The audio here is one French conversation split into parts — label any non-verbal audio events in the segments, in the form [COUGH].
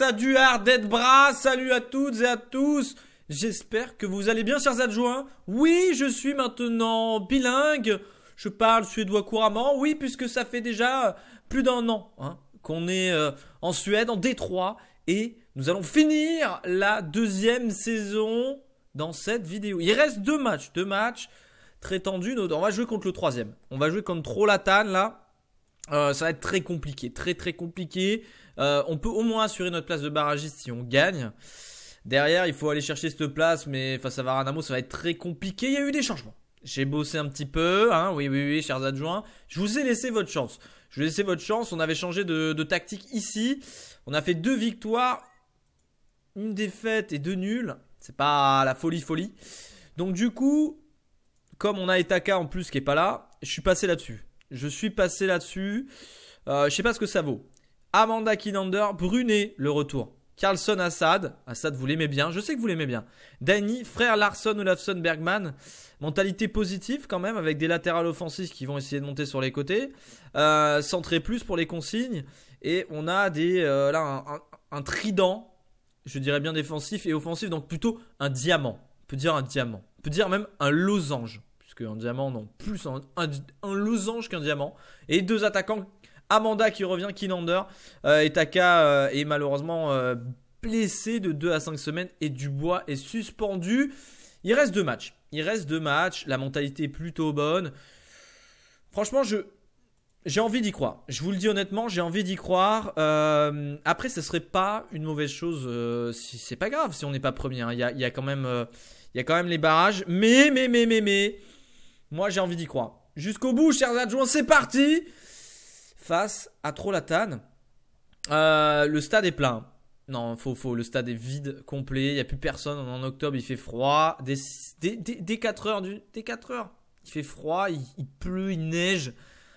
à du hard Saduar bras salut à toutes et à tous. J'espère que vous allez bien, chers adjoints. Oui, je suis maintenant bilingue. Je parle suédois couramment. Oui, puisque ça fait déjà plus d'un an hein, qu'on est euh, en Suède, en Détroit. Et nous allons finir la deuxième saison dans cette vidéo. Il reste deux matchs. Deux matchs très tendus. On va jouer contre le troisième. On va jouer contre Trollatan là. Euh, ça va être très compliqué, très très compliqué. Euh, on peut au moins assurer notre place de barragiste si on gagne. Derrière, il faut aller chercher cette place, mais face à Varanamo, ça va être très compliqué. Il y a eu des changements. J'ai bossé un petit peu, hein, oui, oui, oui, chers adjoints. Je vous ai laissé votre chance. Je vous ai laissé votre chance. On avait changé de, de tactique ici. On a fait deux victoires, une défaite et deux nuls. C'est pas la folie, folie. Donc du coup, comme on a Etaka en plus qui est pas là, je suis passé là-dessus. Je suis passé là-dessus. Euh, je sais pas ce que ça vaut. Amanda Kinander, Brunet, le retour. Carlson, Assad. Assad, vous l'aimez bien. Je sais que vous l'aimez bien. Danny, frère Larson, Olafson, Bergman. Mentalité positive quand même, avec des latérales offensifs qui vont essayer de monter sur les côtés. Euh, centré plus pour les consignes. Et on a des, euh, là, un, un, trident, je dirais bien défensif et offensif. Donc plutôt un diamant. On peut dire un diamant. On peut dire même un losange. Parce qu'un diamant, non, plus un, losange qu'un diamant. Et deux attaquants, Amanda qui revient, Kinander. Euh, et Taka euh, est malheureusement euh, blessé de 2 à 5 semaines et Dubois est suspendu. Il reste deux matchs. Il reste deux matchs. La mentalité est plutôt bonne. Franchement, je, j'ai envie d'y croire. Je vous le dis honnêtement, j'ai envie d'y croire. Euh, après, ce serait pas une mauvaise chose. si c'est pas grave si on n'est pas premier. Il y a quand même les barrages. Mais, mais, mais, mais, mais, moi, j'ai envie d'y croire. Jusqu'au bout, chers adjoints, c'est parti Face à Trolatane. Euh, le stade est plein. Non, faux, faux. le stade est vide, complet. Il n'y a plus personne. En octobre, il fait froid. Dès, 4 heures, du, 4 heures, il fait froid, il, pleut, il neige.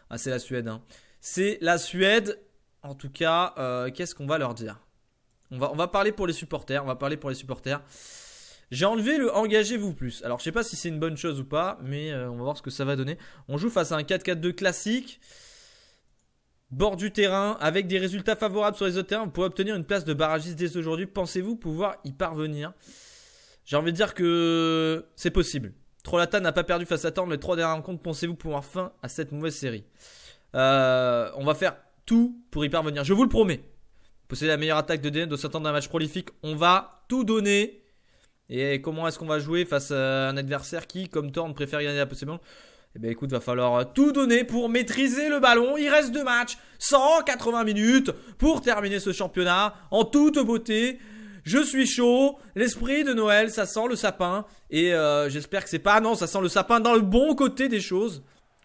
Ah, c'est la Suède. Hein. C'est la Suède. En tout cas, euh, qu'est-ce qu'on va leur dire on va, on va parler pour les supporters. On va parler pour les supporters. J'ai enlevé le engagez-vous plus. Alors je sais pas si c'est une bonne chose ou pas, mais euh, on va voir ce que ça va donner. On joue face à un 4-4-2 classique. Bord du terrain, avec des résultats favorables sur les autres terrains, vous pouvez obtenir une place de barragiste dès aujourd'hui. Pensez-vous pouvoir y parvenir J'ai envie de dire que c'est possible. Trollata n'a pas perdu face à Tendre. les trois dernières rencontres. Pensez-vous pouvoir fin à cette mauvaise série euh, On va faire tout pour y parvenir. Je vous le promets. Posséder la meilleure attaque de DN, de s'attendre à un match prolifique. On va tout donner et comment est-ce qu'on va jouer face à un adversaire qui, comme Thorne, préfère gagner la possession Eh bien écoute, va falloir euh, tout donner pour maîtriser le ballon. Il reste deux matchs, 180 minutes pour terminer ce championnat en toute beauté. Je suis chaud, l'esprit de Noël, ça sent le sapin. Et euh, j'espère que c'est pas... Non, ça sent le sapin dans le bon côté des choses.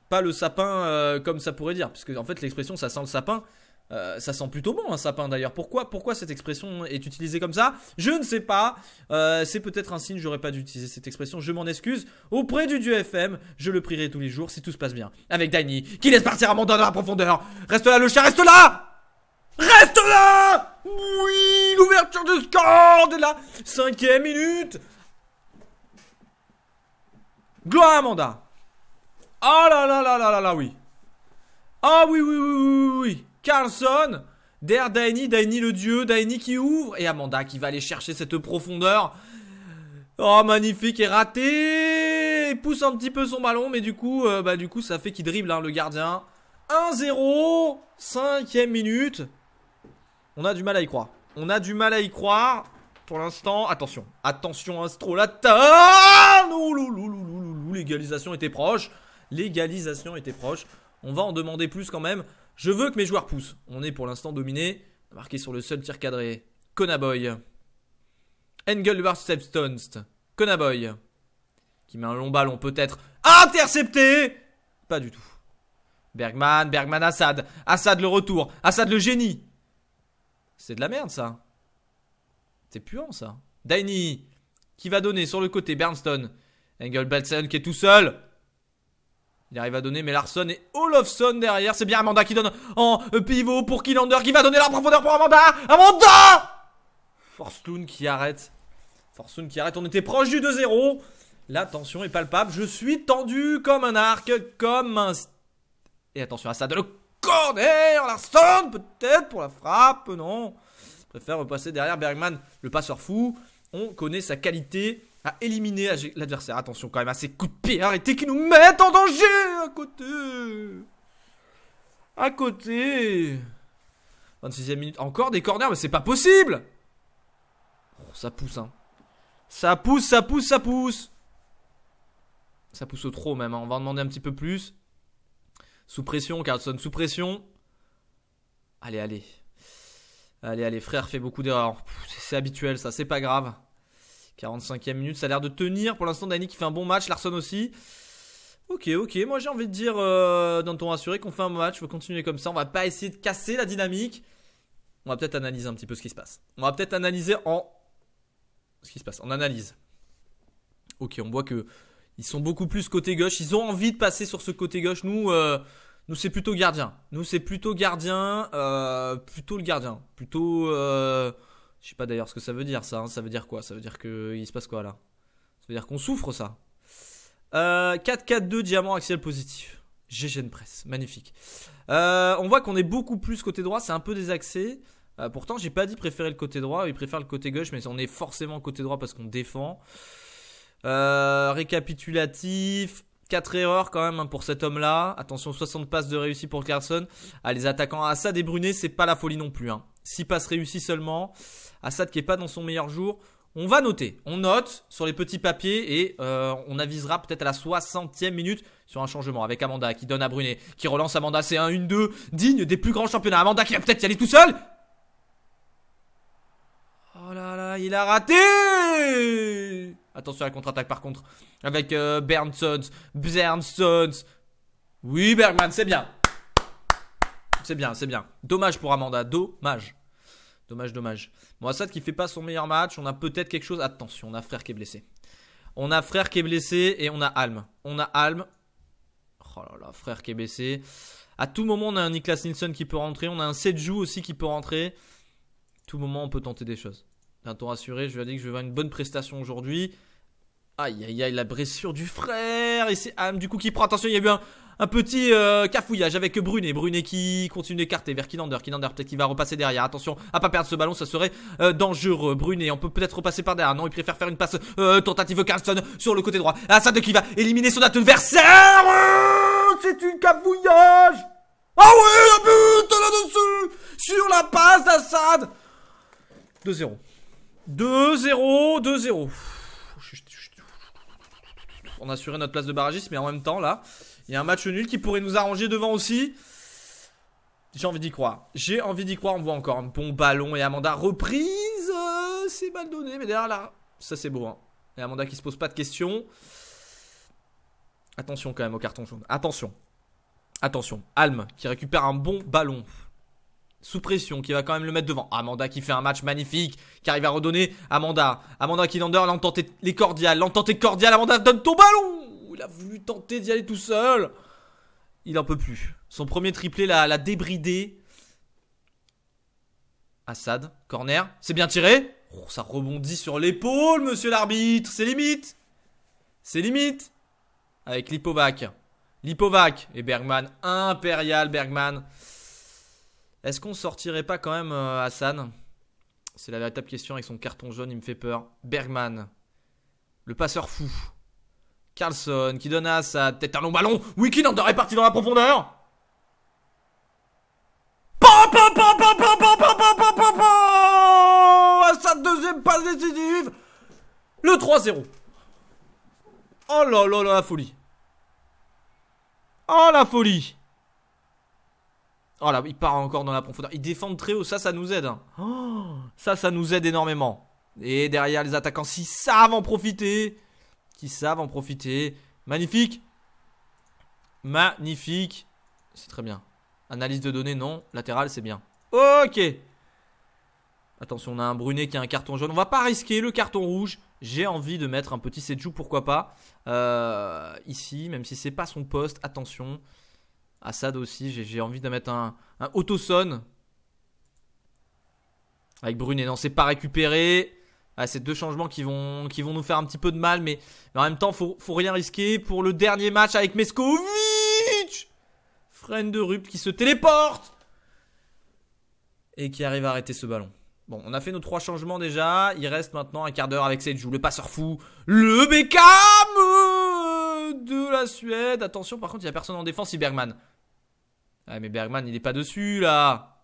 Pas le sapin euh, comme ça pourrait dire. Parce que en fait l'expression ça sent le sapin, euh, ça sent plutôt bon un sapin d'ailleurs. Pourquoi, pourquoi cette expression est utilisée comme ça Je ne sais pas. Euh, c'est peut-être un signe, j'aurais pas dû utiliser cette expression. Je m'en excuse. Auprès du Dieu FM, je le prierai tous les jours si tout se passe bien. Avec Dany, qui laisse partir Amanda dans la profondeur. Reste là le chat, reste là Reste là Oui, l'ouverture de score de la cinquième minute Gloire à Amanda Oh là là là là là là oui Ah oui oui oui oui oui, oui. Carlson derrière Daini, Daini le dieu, Daini qui ouvre et Amanda qui va aller chercher cette profondeur. Oh magnifique et raté Il pousse un petit peu son ballon mais du coup, euh, bah, du coup ça fait qu'il dribble hein, le gardien. 1-0, cinquième minute. On a du mal à y croire. On a du mal à y croire. Pour l'instant, attention, attention Astro, L'égalisation était proche. L'égalisation était proche. On va en demander plus quand même. Je veux que mes joueurs poussent. On est pour l'instant dominé. Marqué sur le seul tir cadré. Conaboy. Engelbart Stepstonst. Conaboy. Qui met un long ballon peut-être. Intercepté Pas du tout. Bergman, Bergman, Assad. Assad le retour. Assad le génie. C'est de la merde ça. C'est puant ça. Daini. Qui va donner sur le côté Bernston. septonst qui est tout seul. Il arrive à donner, mais Larson et Olofsson derrière. C'est bien Amanda qui donne en pivot pour Killander qui va donner la profondeur pour Amanda. Amanda Forstoun qui arrête. Forstoun qui arrête. On était proche du 2-0. La tension est palpable. Je suis tendu comme un arc, comme un. Et attention à ça. De le corner Larson peut-être pour la frappe. Non. Je préfère passer derrière Bergman, le passeur fou. On connaît sa qualité à éliminer l'adversaire. Attention quand même à ces coups de pied Arrêtez qui nous mettent en danger à côté. À côté. 26e minute. Encore des corners, mais c'est pas possible. Oh, ça pousse, hein. Ça pousse, ça pousse, ça pousse. Ça pousse trop même. Hein. On va en demander un petit peu plus. Sous pression, Carlson, sous pression. Allez, allez. Allez, allez, frère fait beaucoup d'erreurs. C'est habituel, ça, c'est pas grave. 45e minute, ça a l'air de tenir. Pour l'instant, Dani qui fait un bon match, Larson aussi. Ok, ok, moi j'ai envie de dire euh, dans ton rassuré qu'on fait un bon match, on va continuer comme ça, on va pas essayer de casser la dynamique. On va peut-être analyser un petit peu ce qui se passe. On va peut-être analyser en... Ce qui se passe, en analyse. Ok, on voit que ils sont beaucoup plus côté gauche, ils ont envie de passer sur ce côté gauche. Nous, euh, nous c'est plutôt gardien. Nous c'est plutôt gardien, euh, plutôt le gardien, plutôt... Je sais pas d'ailleurs ce que ça veut dire ça. Hein. Ça veut dire quoi Ça veut dire qu'il se passe quoi là Ça veut dire qu'on souffre ça. 4-4-2 euh, diamant axial positif. GGN presse, magnifique. Euh, on voit qu'on est beaucoup plus côté droit, c'est un peu désaxé. Euh, pourtant, j'ai pas dit préférer le côté droit, il préfère le côté gauche, mais on est forcément côté droit parce qu'on défend. récapitulatif, 4 erreurs quand même hein, pour cet homme-là. Attention, 60 passes de réussite pour Carson. Ah, les attaquants à ah, ça débruné, c'est pas la folie non plus. 6 hein. passes réussies seulement. Assad qui est pas dans son meilleur jour. On va noter, on note sur les petits papiers et euh, on avisera peut-être à la 60e minute sur un changement avec Amanda qui donne à Brunet, qui relance Amanda, c'est un 1-2 digne des plus grands championnats. Amanda qui va peut-être y aller tout seul. Oh là là, il a raté Attention à la contre-attaque par contre avec euh, Bernsons, Oui Bergman, c'est bien. C'est bien, c'est bien. Dommage pour Amanda, dommage. Dommage, dommage. Bon, Assad qui fait pas son meilleur match. On a peut-être quelque chose. Attention, on a frère qui est blessé. On a frère qui est blessé et on a Alm. On a Alm. Oh là là, frère qui est blessé. À tout moment, on a un Niklas Nilsson qui peut rentrer. On a un Seju aussi qui peut rentrer. tout moment, on peut tenter des choses. D'un ton rassuré, je lui ai dit que je vais avoir une bonne prestation aujourd'hui. Aïe aïe aïe, la blessure du frère. Et c'est Alm du coup qui prend. Attention, il y a eu un un petit euh, cafouillage avec Brunet. Brunet qui continue d'écarter vers Kinander. Kinander peut-être qu'il va repasser derrière. Attention à pas perdre ce ballon, ça serait euh, dangereux. Brunet, on peut peut-être repasser par derrière. Non, il préfère faire une passe euh, tentative Carlson sur le côté droit. Assad ah, qui va éliminer son adversaire. C'est une cafouillage. Ah oui, un but là-dessus sur la passe d'Assad. 2-0. 2-0, 2-0. On a assuré notre place de barragiste, mais en même temps, là, il y a un match nul qui pourrait nous arranger devant aussi. J'ai envie d'y croire. J'ai envie d'y croire. On voit encore un bon ballon et Amanda reprise. Euh, c'est mal donné, mais derrière là, ça c'est beau. Hein. Et Amanda qui se pose pas de questions. Attention quand même au carton jaune. Attention. Attention. Alm qui récupère un bon ballon. Sous pression, qui va quand même le mettre devant. Amanda qui fait un match magnifique, qui arrive à redonner. Amanda. Amanda qui l'endort, l'entente les cordiales. L'entente est cordiale. Amanda donne ton ballon il a voulu tenter d'y aller tout seul. Il n'en peut plus. Son premier triplé l'a débridé. Assad, corner, c'est bien tiré. Oh, ça rebondit sur l'épaule, monsieur l'arbitre. C'est limite. C'est limite. Avec Lipovac. Lipovac et Bergman. Impérial Bergman. Est-ce qu'on sortirait pas quand même euh, Hassan C'est la véritable question avec son carton jaune, il me fait peur. Bergman. Le passeur fou qui donne à sa tête un long ballon. en est parti dans la profondeur. À sa deuxième passe décisive. Le 3-0. Oh là là la folie. Oh la folie. Oh là, il part encore dans la profondeur. il défendent très haut, ça, ça nous aide. ça, ça nous aide énormément. Et derrière, les attaquants, si va en profiter qui savent en profiter. Magnifique Magnifique C'est très bien. Analyse de données, non. Latéral, c'est bien. Ok Attention, on a un Brunet qui a un carton jaune. On va pas risquer le carton rouge. J'ai envie de mettre un petit Sejou, pourquoi pas. Euh, ici, même si c'est pas son poste, attention. Assad aussi, j'ai envie de mettre un, un Avec Brunet, non, c'est pas récupéré. Ah, ces deux changements qui vont, qui vont nous faire un petit peu de mal, mais, en même temps, faut, faut rien risquer pour le dernier match avec Meskovic. Fren de Rupt qui se téléporte et qui arrive à arrêter ce ballon. Bon, on a fait nos trois changements déjà. Il reste maintenant un quart d'heure avec joue le passeur fou, le Beckham euh, de la Suède. Attention, par contre, il n'y a personne en défense, c'est Bergman. Ah, mais Bergman, il n'est pas dessus là.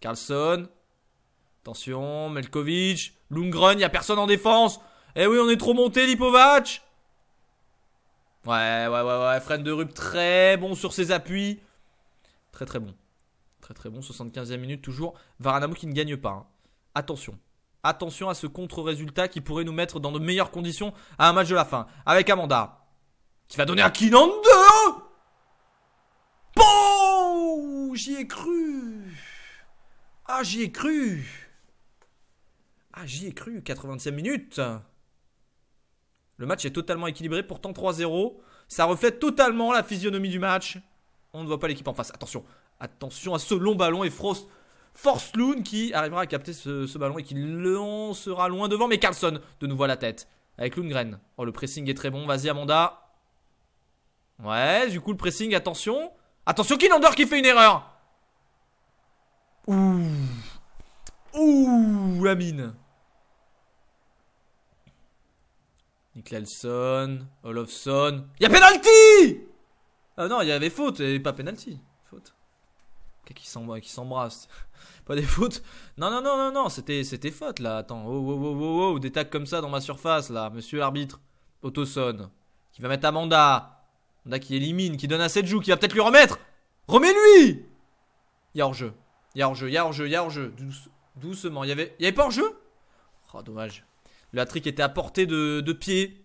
Carlson, Attention, Melkovic, il n'y a personne en défense. Eh oui, on est trop monté, Lipovac. Ouais, ouais, ouais, ouais. Fred de Rup, très bon sur ses appuis. Très, très bon. Très, très bon. 75e minute, toujours. Varanamo qui ne gagne pas. Hein. Attention. Attention à ce contre-résultat qui pourrait nous mettre dans de meilleures conditions à un match de la fin. Avec Amanda. Qui va donner à deux. Bon J'y ai cru Ah, j'y ai cru ah, j'y ai cru, 80e minute. Le match est totalement équilibré, pourtant 3-0. Ça reflète totalement la physionomie du match. On ne voit pas l'équipe en face. Attention, attention à ce long ballon et Frost Force Loon qui arrivera à capter ce, ballon et qui lancera loin devant. Mais Carlson, de nouveau à la tête. Avec Lundgren. Oh, le pressing est très bon. Vas-y, Amanda. Ouais, du coup, le pressing, attention. Attention, Kinander qui fait une erreur. Ouh. Ouh, Amine Nicholson, Olofsson. Il y a penalty Ah non, il y avait faute et pas penalty. Faute. Qui s'embrasse. [LAUGHS] Pas des fautes. Non, non, non, non, non, c'était faute là. Attends, oh, oh, oh, oh, oh, des tacs comme ça dans ma surface là. Monsieur l'arbitre, Autoson, qui va mettre Amanda. Amanda qui élimine, qui donne à joues, qui va peut-être lui remettre. Remets-lui Il y a hors-jeu. Y'a y hors-jeu, il y jeu il y jeu doucement. Il y, avait, y avait pas en jeu Oh, dommage. Le trick était à portée de, pied.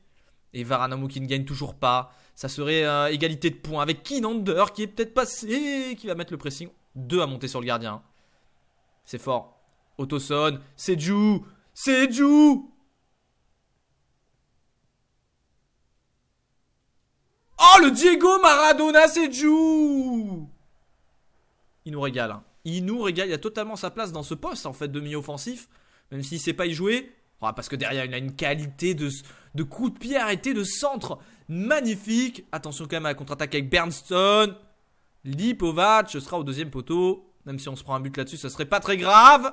Et Varanamu qui ne gagne toujours pas. Ça serait euh, égalité de points avec Kinander qui est peut-être passé, qui va mettre le pressing. Deux à monter sur le gardien. C'est fort. Autoson, C'est Seju Oh le Diego Maradona Seju Il nous régale. Hein. Il nous régale. Il a totalement sa place dans ce poste en fait de milieu offensif. Même s'il ne sait pas y jouer, ah, parce que derrière, il a une qualité de, coup de pied arrêté, de centre magnifique. Attention quand même à la contre-attaque avec Bernston. Lipovac sera au deuxième poteau. Même si on se prend un but là-dessus, ça serait pas très grave.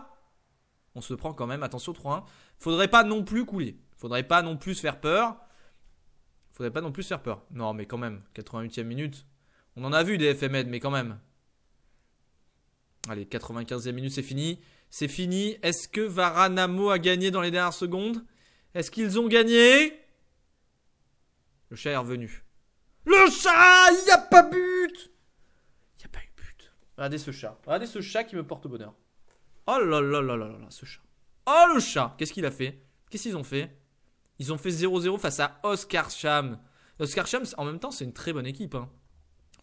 On se prend quand même. Attention, 3-1. Faudrait pas non plus couler. Faudrait pas non plus faire peur. Faudrait pas non plus faire peur. Non, mais quand même, 88 e minute. On en a vu des FMED, mais quand même. Allez, 95e minute, c'est fini. C'est fini. Est-ce que Varanamo a gagné dans les dernières secondes Est-ce qu'ils ont gagné Le chat est revenu. Le chat Il n'y a pas but Il n'y a pas eu but. Regardez ce chat. Regardez ce chat qui me porte bonheur. Oh là là là là là, ce chat. Oh le chat Qu'est-ce qu'il a fait Qu'est-ce qu'ils ont fait Ils ont fait 0-0 face à Oscar Oscar Sham, en même temps, c'est une très bonne équipe. Hein.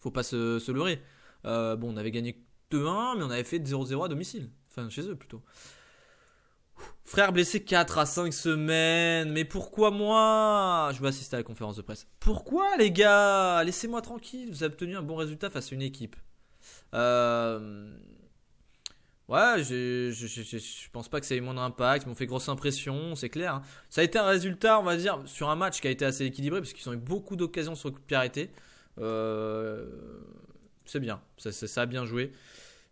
Faut pas se, leurrer. Euh, bon, on avait gagné 2-1, mais on avait fait 0-0 à domicile. Enfin, chez eux plutôt. Frère blessé 4 à 5 semaines. Mais pourquoi moi Je veux assister à la conférence de presse. Pourquoi les gars Laissez-moi tranquille. Vous avez obtenu un bon résultat face à une équipe. Euh, ouais, je, je, je, pense pas que ça ait eu moins d'impact. Ils m'ont fait grosse impression, c'est clair. Ça a été un résultat, on va dire, sur un match qui a été assez équilibré, parce qu'ils ont eu beaucoup d'occasions sur le coup de pierre Euh, c'est bien. Ça, a bien joué.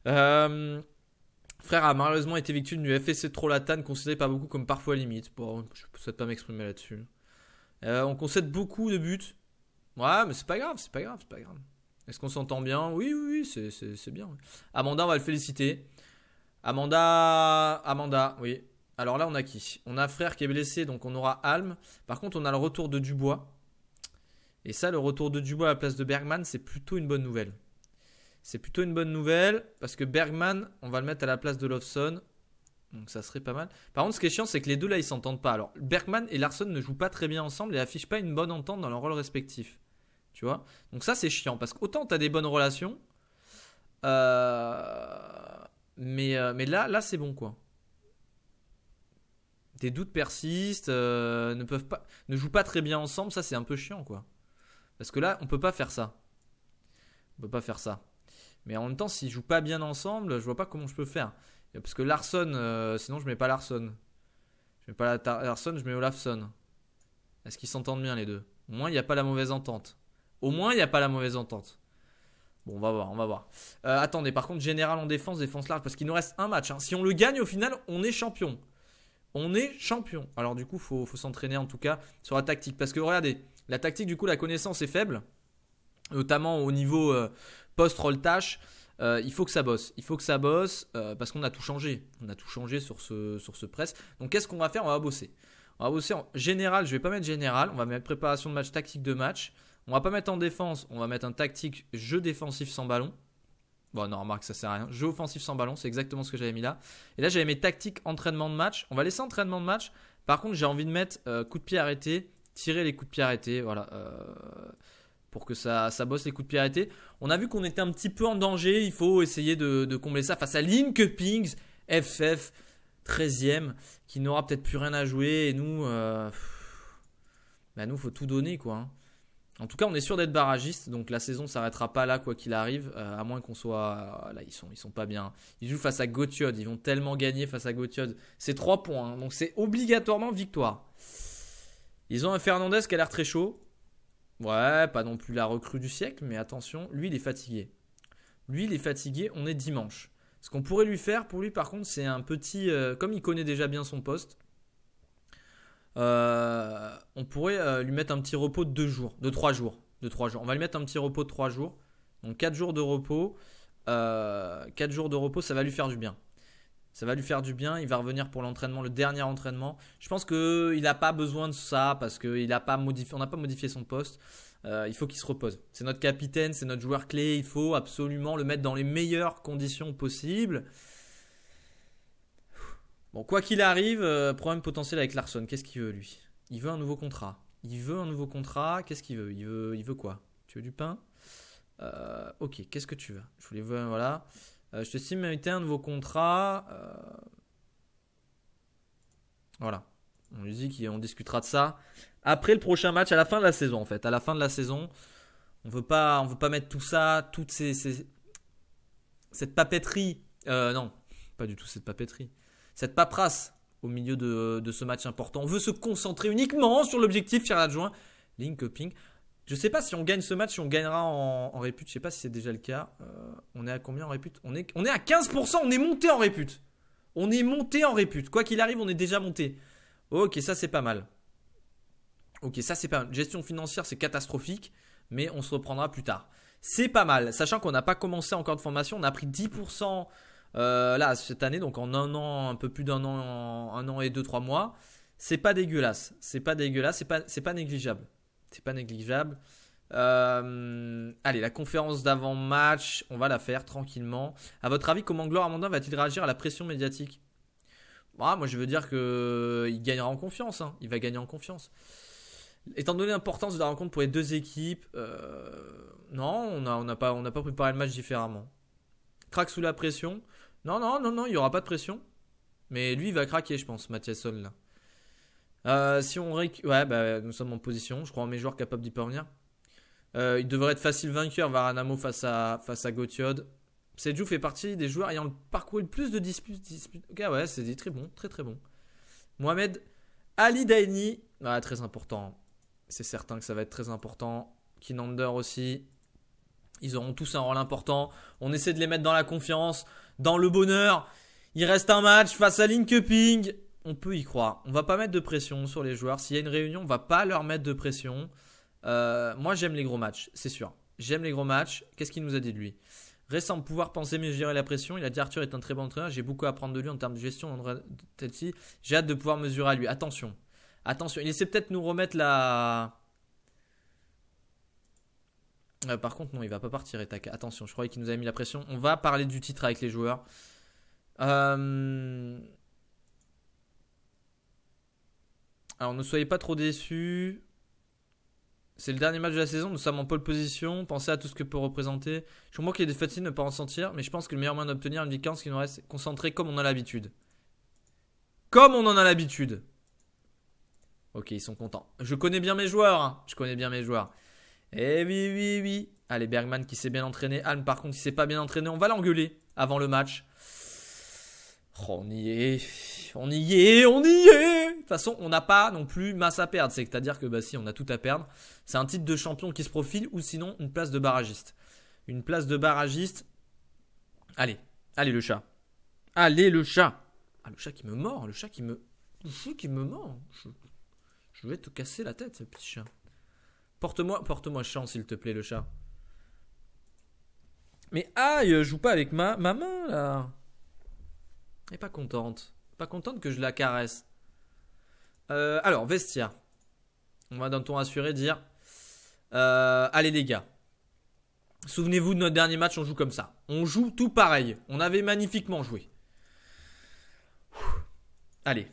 Euh, frère a malheureusement été victime du FSC Trolatane, considéré par beaucoup comme parfois limite. Bon, je ne souhaite pas m'exprimer là-dessus. Euh, on concède beaucoup de buts. Ouais, mais c'est pas grave, c'est pas grave, c'est pas grave. Est-ce qu'on s'entend bien Oui, oui, oui, c'est bien. Amanda, on va le féliciter. Amanda, Amanda, oui. Alors là, on a qui On a Frère qui est blessé, donc on aura Alm. Par contre, on a le retour de Dubois. Et ça, le retour de Dubois à la place de Bergman, c'est plutôt une bonne nouvelle. C'est plutôt une bonne nouvelle parce que Bergman, on va le mettre à la place de Lovson, Donc ça serait pas mal. Par contre, ce qui est chiant, c'est que les deux là, ils s'entendent pas. Alors, Bergman et Larson ne jouent pas très bien ensemble et affichent pas une bonne entente dans leur rôle respectif. Tu vois Donc ça, c'est chiant parce qu'autant as des bonnes relations, euh, mais, euh, mais là, là c'est bon quoi. Des doutes persistent, euh, ne peuvent pas, ne jouent pas très bien ensemble. Ça, c'est un peu chiant quoi. Parce que là, on peut pas faire ça. On peut pas faire ça. Mais en même temps, s'ils jouent pas bien ensemble, je vois pas comment je peux faire. Parce que Larson, euh, sinon je mets pas Larson. Je mets pas Larson, je mets Olafson. Est-ce qu'ils s'entendent bien les deux Au moins, il n'y a pas la mauvaise entente. Au moins, il n'y a pas la mauvaise entente. Bon, on va voir, on va voir. Euh, attendez, par contre, général en défense, défense large, parce qu'il nous reste un match. Hein. Si on le gagne au final, on est champion. On est champion. Alors du coup, faut, faut s'entraîner en tout cas sur la tactique. Parce que regardez, la tactique, du coup, la connaissance est faible notamment au niveau, euh, post-roll tâche, euh, il faut que ça bosse. Il faut que ça bosse euh, parce qu'on a tout changé. On a tout changé sur ce, sur ce press. Donc qu'est-ce qu'on va faire On va bosser. On va bosser en général, je vais pas mettre général, on va mettre préparation de match, tactique de match. On va pas mettre en défense, on va mettre un tactique jeu défensif sans ballon. Bon, non, remarque, ça sert à rien. Jeu offensif sans ballon, c'est exactement ce que j'avais mis là. Et là, j'avais mes tactiques entraînement de match. On va laisser entraînement de match. Par contre, j'ai envie de mettre euh, coup de pied arrêté, tirer les coups de pied arrêtés. Voilà, pour que ça, bosse les coups de pied On a vu qu'on était un petit peu en danger, il faut essayer de, combler ça face à pings FF 13 ème qui n'aura peut-être plus rien à jouer, et nous, euh, bah nous, faut tout donner, quoi. Hein. En tout cas, on est sûr d'être barragiste, donc la saison s'arrêtera pas là, quoi qu'il arrive, euh, à moins qu'on soit... Euh, là, ils sont, ils sont pas bien. Ils jouent face à Gotiod, ils vont tellement gagner face à Gotiod. C'est 3 points, hein, donc c'est obligatoirement victoire. Ils ont un Fernandez qui a l'air très chaud. Ouais, pas non plus la recrue du siècle, mais attention, lui, il est fatigué. Lui, il est fatigué, on est dimanche. Ce qu'on pourrait lui faire, pour lui, par contre, c'est un petit. Euh, comme il connaît déjà bien son poste, euh, on pourrait euh, lui mettre un petit repos de deux jours, de trois jours, de trois jours. On va lui mettre un petit repos de trois jours. Donc quatre jours de repos, quatre jours de repos, ça va lui faire du bien. Ça va lui faire du bien. Il va revenir pour l'entraînement, le dernier entraînement. Je pense qu'il euh, n'a pas besoin de ça parce qu'on n'a pas, modifié, pas modifié son poste. Euh, il faut qu'il se repose. C'est notre capitaine, c'est notre joueur clé. Il faut absolument le mettre dans les meilleures conditions possibles. Bon, quoi qu'il arrive, euh, problème potentiel avec Larson. Qu'est-ce qu'il veut lui Il veut un nouveau contrat. Il veut un nouveau contrat. Qu'est-ce qu'il veut, il veut Il veut quoi Tu veux du pain Ok, qu'est-ce que tu veux Je voulais voilà. Euh, je te à un de vos contrats. Euh, voilà. On lui dit qu'on discutera de ça après le prochain match, à la fin de la saison en fait. À la fin de la saison, on veut pas, on veut pas mettre tout ça, toute cette papeterie. Euh, non, pas du tout cette papeterie. Cette paperasse au milieu de, ce match important. On veut se concentrer uniquement sur l'objectif, cher adjoint, Linkoping. Je sais pas si on gagne ce match, si on gagnera en, répute. Je sais pas si c'est déjà le cas. Euh, on est à combien en répute on est, on est à 15%, on est monté en répute. On est monté en répute. Quoi qu'il arrive, on est déjà monté. Ok, ça c'est pas mal. Ok, ça c'est pas mal. Gestion financière, c'est catastrophique, mais on se reprendra plus tard. C'est pas mal, sachant qu'on n'a pas commencé encore de formation, on a pris 10% euh, là cette année, donc en un an, un peu plus d'un an, un an et deux, trois mois. C'est pas dégueulasse, c'est pas dégueulasse, c'est pas, pas négligeable. C'est pas négligeable. Euh, allez, la conférence d'avant-match, on va la faire tranquillement. À votre avis, comment Gloramandin va-t-il réagir à la pression médiatique bah, Moi, je veux dire qu'il euh, gagnera en confiance. Hein. Il va gagner en confiance. Étant donné l'importance de la rencontre pour les deux équipes, euh, non, on n'a pas, préparé le match différemment. Craque sous la pression. Non, non, non, non, il n'y aura pas de pression. Mais lui, il va craquer, je pense, Mathias Sol, là. Euh, si on ouais, bah, nous sommes en position. Je crois en mes joueurs capables d'y parvenir. Euh, il devrait être facile vainqueur Varanamo face à face à Gotiod. fait partie des joueurs ayant parcouru le plus de disputes. Ok, ouais, c'est dit très bon, très très bon. Mohamed Ali Daini, très important. C'est certain que ça va être très important. Kinander aussi. Ils auront tous un rôle important. On essaie de les mettre dans la confiance, dans le bonheur. Il reste un match face à Linköping on peut y croire. On va pas mettre de pression sur les joueurs. S'il y a une réunion, on va pas leur mettre de pression. Euh, moi, j'aime les gros matchs, c'est sûr. J'aime les gros matchs. Qu'est-ce qu'il nous a dit de lui Récemment, pouvoir penser mieux gérer la pression. Il a dit Arthur est un très bon entraîneur. J'ai beaucoup à apprendre de lui en termes de gestion. J'ai hâte de pouvoir mesurer à lui. Attention. Attention. Il essaie peut-être nous remettre la. Euh, par contre, non, il va pas partir. Attention, je croyais qu'il nous avait mis la pression. On va parler du titre avec les joueurs. Euh. Alors ne soyez pas trop déçus. C'est le dernier match de la saison, nous sommes en pole position, pensez à tout ce que peut représenter. Je comprends qu'il y a des fatigues de ne pas en sentir, mais je pense que le meilleur moyen d'obtenir une victoire, c'est qu'il nous reste concentré comme on a l'habitude. Comme on en a l'habitude. Ok, ils sont contents. Je connais bien mes joueurs, hein. je connais bien mes joueurs. Eh oui, oui, oui. Allez, Bergman qui s'est bien entraîné. Alm, par contre, qui s'est pas bien entraîné, on va l'engueuler avant le match. Oh, on y est, on y est, on y est toute façon, on n'a pas non plus masse à perdre. C'est-à-dire que bah, si, on a tout à perdre. C'est un titre de champion qui se profile ou sinon une place de barragiste. Une place de barragiste. Allez, allez le chat. Allez le chat. Ah, le chat qui me mord, le chat qui me. Le chat qui me mord. Je... vais te casser la tête, ce petit chat. Porte-moi, porte-moi chance, s'il te plaît, le chat. Mais aïe, je joue pas avec ma, main là. Elle pas contente. Pas contente que je la caresse. Euh, alors, Vestia On va d'un ton assuré dire euh, Allez, les gars. Souvenez-vous de notre dernier match, on joue comme ça. On joue tout pareil. On avait magnifiquement joué. Allez.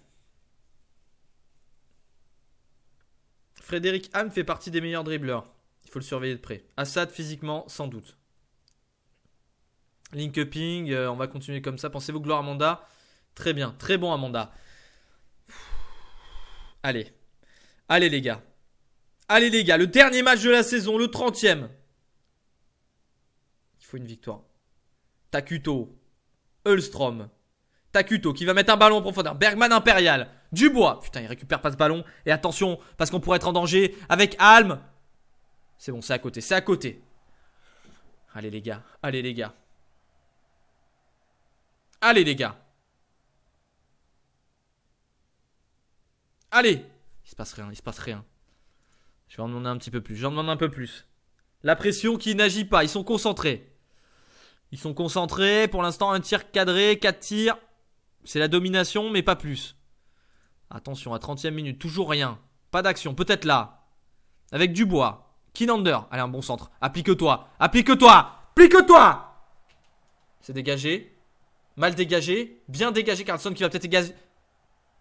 Frédéric Ham fait partie des meilleurs dribbleurs. Il faut le surveiller de près. Assad physiquement, sans doute. link euh, on va continuer comme ça. Pensez-vous gloire Amanda Très bien, très bon Amanda. Allez. Allez les gars. Allez les gars, le dernier match de la saison, le 30e. Il faut une victoire. Takuto, Ulstrom, Takuto qui va mettre un ballon en profondeur. Bergman Impérial. Dubois. Putain, il récupère pas ce ballon. Et attention, parce qu'on pourrait être en danger avec Alm. C'est bon, c'est à côté, c'est à côté. Allez les gars, allez les gars. Allez les gars. Allez Il se passe rien, il se passe rien. Je vais en demander un petit peu plus, j'en demande un peu plus. La pression qui n'agit pas, ils sont concentrés. Ils sont concentrés, pour l'instant un tir cadré, quatre tirs. C'est la domination, mais pas plus. Attention, à 30ème minute, toujours rien. Pas d'action, peut-être là. Avec Dubois. Kinander, allez un bon centre. Applique-toi, applique-toi, applique-toi C'est dégagé, mal dégagé, bien dégagé Carlson qui va peut-être dégager.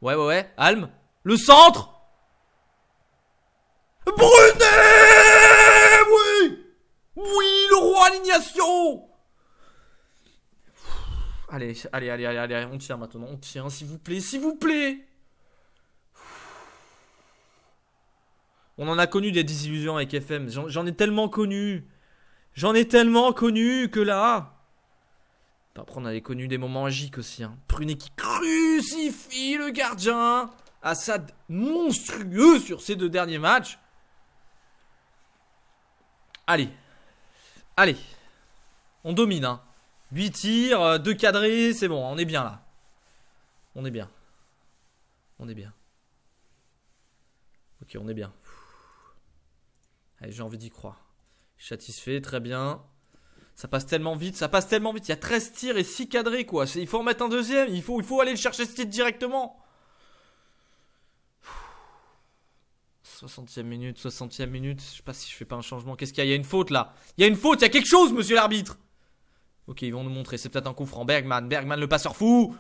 Ouais, ouais, ouais, Alm. Le centre Brunet Oui Oui, le roi alignation Allez, allez, allez, allez, on tient maintenant, on tient, s'il vous plaît, s'il vous plaît On en a connu des désillusions avec FM, j'en ai tellement connu J'en ai tellement connu que là... Bah, après, on avait connu des moments magiques aussi, hein. qui crucifie le gardien Assad monstrueux sur ces deux derniers matchs. Allez. Allez. On domine. Hein. 8 tirs, 2 euh, cadrés, c'est bon, on est bien là. On est bien. On est bien. Ok, on est bien. Allez, j'ai envie d'y croire. satisfait, très bien. Ça passe tellement vite, ça passe tellement vite. Il y a 13 tirs et 6 cadrés, quoi. Il faut en mettre un deuxième. Il faut, il faut aller le chercher ce titre directement. 60e minute, 60e minute. Je sais pas si je fais pas un changement. Qu'est-ce qu'il y a Il y a une faute là. Il y a une faute, il y a quelque chose, monsieur l'arbitre. Ok, ils vont nous montrer. C'est peut-être un coup franc. Bergman, Bergman, le passeur fou.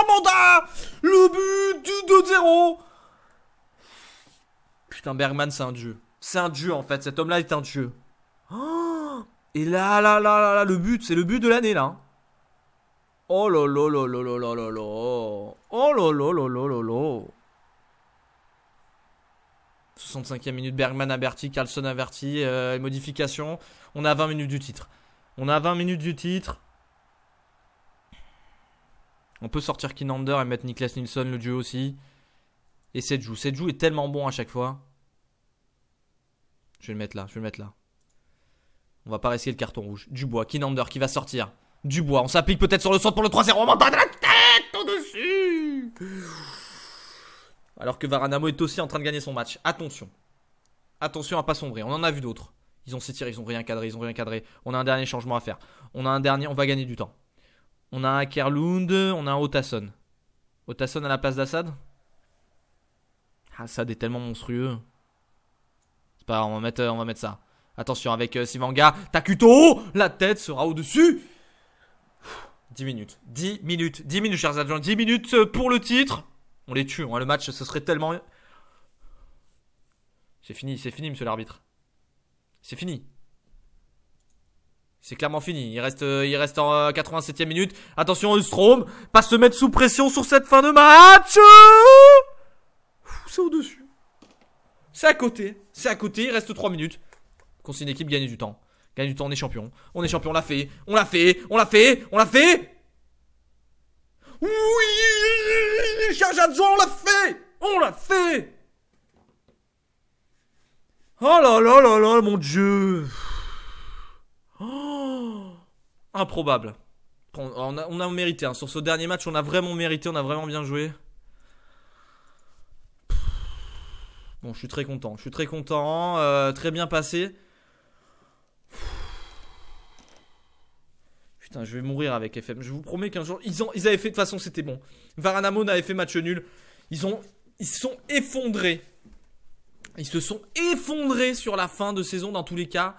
Amanda Le but du 2-0 Putain, Bergman, c'est un dieu. C'est un dieu en fait. Cet homme-là est un dieu. Oh, et là, là, là, là, le but, c'est le but de l'année là. Oh lolo lolo lolo lolo Oh lolo lolo lolo lolo 65e minute, Bergman averti, Carlson averti, modification. On a 20 minutes du titre. On a 20 minutes du titre. On peut sortir Kinander et mettre Niklas Nilsson, le duo aussi. Et cette joue est tellement bon à chaque fois. Je vais le mettre là, je vais le mettre là. On va pas risquer le carton rouge. Dubois, Kinander qui va sortir. Dubois. On s'applique peut-être sur le centre pour le 3-0. de la tête au-dessus Alors que Varanamo est aussi en train de gagner son match. Attention. Attention à pas sombrer. On en a vu d'autres. Ils ont ses tirs, ils ont rien cadré, ils ont rien cadré. On a un dernier changement à faire. On a un dernier, on va gagner du temps. On a un Kerlund, on a un Otasson. Otasson à la place d'Assad Assad est tellement monstrueux. C'est pas grave, on va mettre, euh, on va mettre ça. Attention avec euh, Sivanga, Takuto, la tête sera au-dessus 10 minutes. 10 minutes. 10 minutes, chers adjoints. 10 minutes euh, pour le titre. On les tue. Hein, le match, ce serait tellement. C'est fini, c'est fini, monsieur l'arbitre. C'est fini. C'est clairement fini. Il reste, euh, il reste en 87e euh, minute. Attention, Strom. Pas se mettre sous pression sur cette fin de match. C'est au-dessus. C'est à côté. C'est à côté. Il reste 3 minutes. Consigne équipe gagner du temps. Gagne du temps, on est champion. On est champion, on l'a fait. On l'a fait. On l'a fait. On l'a fait. Oui, charge on l'a fait. On l'a fait. Oh là là là là, mon dieu. Oh, improbable. On a, mérité. Hein. Sur ce dernier match, on a vraiment mérité. On a vraiment bien joué. Bon, je suis très content. Je suis très content. Euh, très bien passé. je vais mourir avec FM. Je vous promets qu'un jour, ils, ont, ils avaient fait de toute façon, c'était bon. Varanamo avait fait match nul. Ils ont, ils se sont effondrés. Ils se sont effondrés sur la fin de saison dans tous les cas.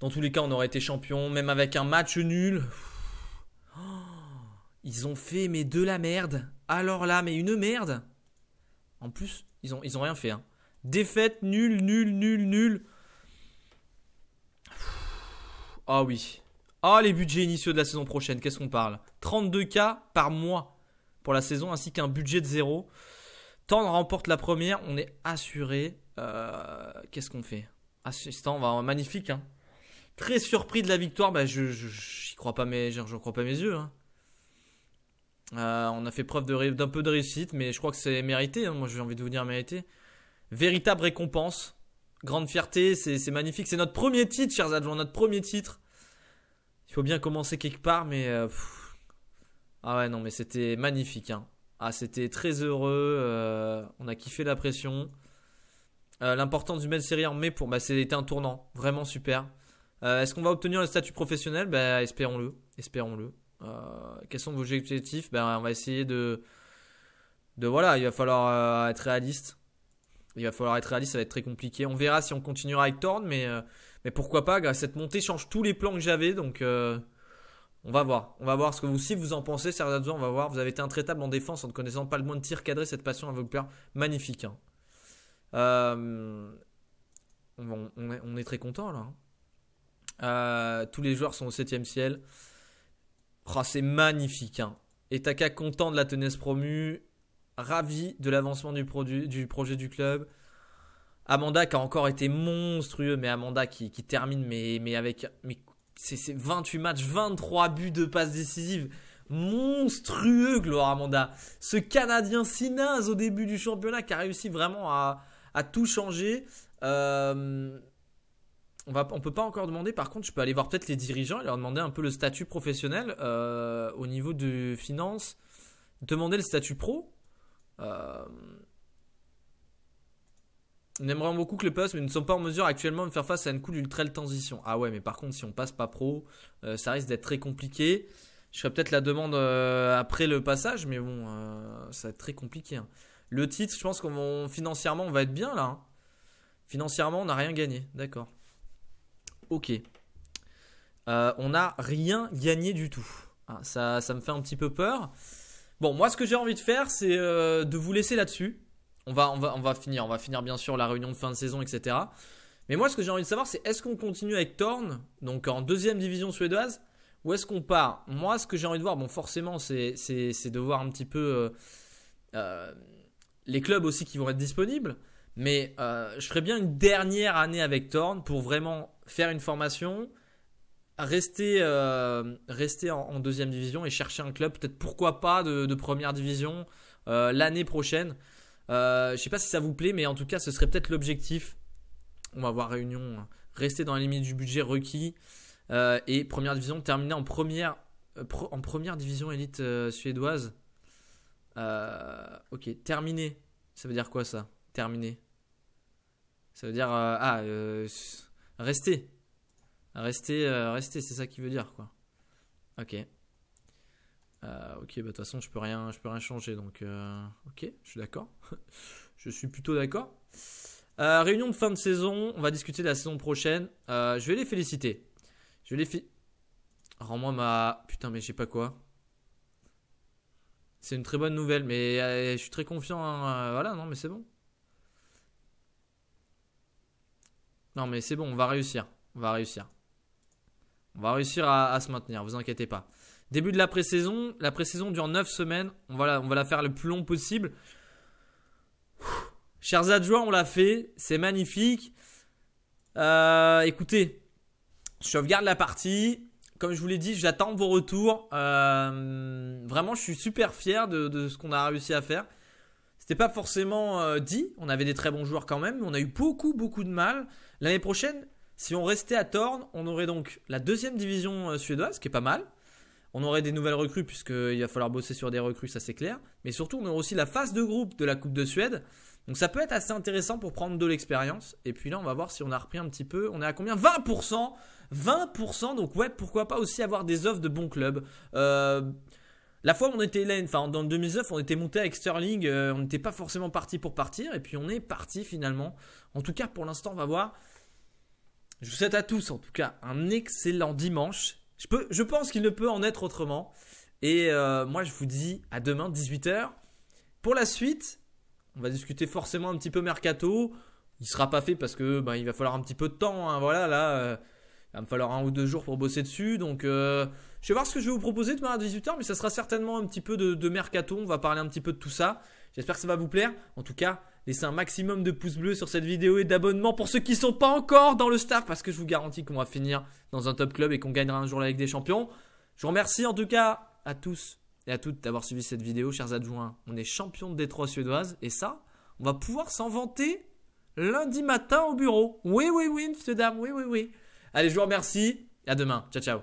Dans tous les cas, on aurait été champion, même avec un match nul. Oh, ils ont fait mais de la merde. Alors là, mais une merde. En plus, ils ont, ils ont rien fait. Hein. Défaite, nul, nul, nul, nul. Ah oui oh, les budgets initiaux de la saison prochaine, qu'est-ce qu'on parle 32K par mois pour la saison, ainsi qu'un budget de zéro. on remporte la première, on est assuré. Euh, qu'est-ce qu'on fait Assistant, ah, va magnifique. Hein. Très surpris de la victoire, bah, je crois pas mes, crois pas mes yeux. Hein. Euh, on a fait preuve d'un peu de réussite, mais je crois que c'est mérité. Hein. Moi, j'ai envie de vous dire mérité. Véritable récompense, grande fierté, c'est magnifique. C'est notre premier titre, chers adjoints, notre premier titre. Il faut bien commencer quelque part, mais. Euh, ah ouais, non, mais c'était magnifique. Hein. Ah, c'était très heureux. Euh, on a kiffé la pression. Euh, l'importance du belle série en mai pour. Bah, c'était un tournant. Vraiment super. Est-ce qu'on va obtenir le statut professionnel bah, Espérons-le. Espérons-le. quels sont vos objectifs bah, On va essayer de. De voilà, il va falloir être réaliste. Il va falloir être réaliste, ça va être très compliqué. On verra si on continuera avec Thorn, mais mais pourquoi pas, cette montée, change tous les plans que j'avais. Donc, euh, on va voir. On va voir ce que vous si vous en pensez, Sergio On va voir. Vous avez été intraitable en défense en ne connaissant pas le moins de tir cadré. Cette passion à vos magnifique. Hein. Euh, on, est, très content là. Hein. Euh, tous les joueurs sont au 7ème ciel. Oh, c'est magnifique. Etaka, hein. content de la tenesse promue, ravi de l'avancement du, projet du club. Amanda qui a encore été monstrueux, mais Amanda qui, termine, mais, mais avec mais c'est 28 matchs, 23 buts de passes décisives. Monstrueux, Gloire Amanda. Ce Canadien si naze au début du championnat qui a réussi vraiment à, tout changer. Euh, on ne on peut pas encore demander. Par contre, je peux aller voir peut-être les dirigeants et leur demander un peu le statut professionnel euh, au niveau de finances. Demander le statut pro. Euh, nous aimerions beaucoup que le poste, mais nous ne sommes pas en mesure actuellement de faire face à une cool ultra transition. Ah ouais, mais par contre, si on passe pas pro, euh, ça risque d'être très compliqué. Je ferai peut-être la demande euh, après le passage, mais bon, euh, ça va être très compliqué. Hein. Le titre, je pense qu'on financièrement, on va être bien là. Hein. Financièrement, on n'a rien gagné. D'accord. Ok. on n'a rien gagné du tout. Ah, ça, ça me fait un petit peu peur. Bon, moi, ce que j'ai envie de faire, c'est de vous laisser là-dessus. On va, on, va, finir, on va finir bien sûr la réunion de fin de saison, etc. Mais moi, ce que j'ai envie de savoir, c'est est-ce qu'on continue avec Thorn, donc en deuxième division suédoise, ou est-ce qu'on part Moi, ce que j'ai envie de voir, bon, forcément, c'est de voir un petit peu euh, euh, les clubs aussi qui vont être disponibles. Mais euh, je ferais bien une dernière année avec Thorn pour vraiment faire une formation, rester, rester en, deuxième division et chercher un club, peut-être pourquoi pas de première division l'année prochaine. Euh, je sais pas si ça vous plaît, mais en tout cas, ce serait peut-être l'objectif. On va voir réunion. Hein. Rester dans la limite du budget requis. Euh, et première division, terminer en première, euh, en première division élite suédoise. ok, terminer. Ça veut dire quoi ça Terminer. Ça veut dire. ah, rester. Rester, rester c'est ça qui veut dire quoi. Ok. Euh, ok, bah, de toute façon, je peux rien, je peux rien changer. Donc, euh, ok, je suis d'accord. [LAUGHS] je suis plutôt d'accord. Euh, réunion de fin de saison. On va discuter de la saison prochaine. je vais les féliciter. Je vais les Rends-moi ma. Putain, mais je sais pas quoi. C'est une très bonne nouvelle, mais je suis très confiant. Hein, voilà, non, mais c'est bon. Non, mais c'est bon, on va réussir. On va réussir. On va réussir à, à se maintenir, vous inquiétez pas. Début de la pré-saison. La pré-saison dure 9 semaines. On va, la, faire le plus long possible. Chers adjoints, on l'a fait. C'est magnifique. Euh, écoutez, je sauvegarde la partie. Comme je vous l'ai dit, j'attends vos retours. Euh, vraiment, je suis super fier de, ce qu'on a réussi à faire. C'était pas forcément euh, dit. On avait des très bons joueurs quand même, on a eu beaucoup, beaucoup de mal. L'année prochaine, si on restait à Thorn, on aurait donc la deuxième division suédoise, ce qui est pas mal. On aurait des nouvelles recrues puisqu'il va falloir bosser sur des recrues, ça c'est clair. Mais surtout, on aura aussi la phase de groupe de la Coupe de Suède. Donc ça peut être assez intéressant pour prendre de l'expérience. Et puis là, on va voir si on a repris un petit peu. On est à combien 20% 20% Donc ouais, pourquoi pas aussi avoir des offres de bons clubs. Euh, la fois où on était là, enfin dans le 2009, on était monté avec Sterling, euh, on n'était pas forcément parti pour partir, et puis on est parti finalement. En tout cas, pour l'instant, on va voir. Je vous souhaite à tous, en tout cas, un excellent dimanche. Je, peux, je pense qu'il ne peut en être autrement. Et euh, moi, je vous dis à demain, 18h. Pour la suite, on va discuter forcément un petit peu mercato. Il ne sera pas fait parce que ben, il va falloir un petit peu de temps. Hein. voilà, là, il euh, va me falloir un ou deux jours pour bosser dessus. Donc, euh, je vais voir ce que je vais vous proposer demain à 18h, mais ça sera certainement un petit peu de mercato. On va parler un petit peu de tout ça. J'espère que ça va vous plaire. En tout cas, Laissez un maximum de pouces bleus sur cette vidéo et d'abonnements pour ceux qui sont pas encore dans le staff parce que je vous garantis qu'on va finir dans un top club et qu'on gagnera un jour la Ligue des Champions. Je vous remercie en tout cas à tous et à toutes d'avoir suivi cette vidéo, chers adjoints. On est champion de Détroit suédoise et ça, on va pouvoir s'en vanter lundi matin au bureau. Oui, oui, oui, monsieur dame, oui, oui, oui. Allez, je vous remercie et à demain. Ciao, ciao.